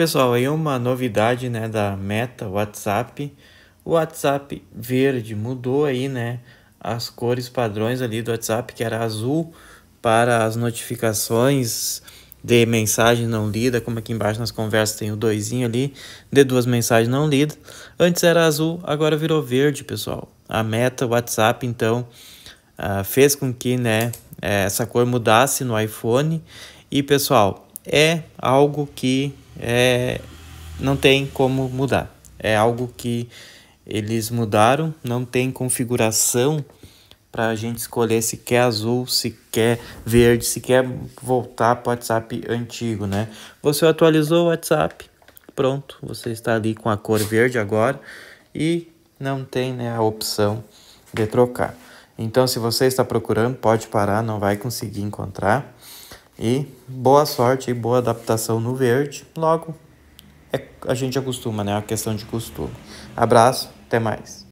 Pessoal, aí é uma novidade, né, da Meta WhatsApp. O WhatsApp verde mudou aí, né, as cores padrões ali do WhatsApp, que era azul para as notificações de mensagem não lida, como aqui embaixo nas conversas tem o doisinho ali, de duas mensagens não lidas. Antes era azul, agora virou verde, pessoal. A Meta WhatsApp, então, ah, fez com que, né, eh, essa cor mudasse no iPhone. E, pessoal, é algo que é, não tem como mudar. É algo que eles mudaram, não tem configuração para a gente escolher se quer azul, se quer verde, se quer voltar para o WhatsApp antigo, né? Você atualizou o WhatsApp, pronto, você está ali com a cor verde agora e não tem né, a opção de trocar. Então, se você está procurando, pode parar, não vai conseguir encontrar. E boa sorte e boa adaptação no verde. Logo, é, a gente acostuma, né? É uma questão de costume. Abraço, até mais.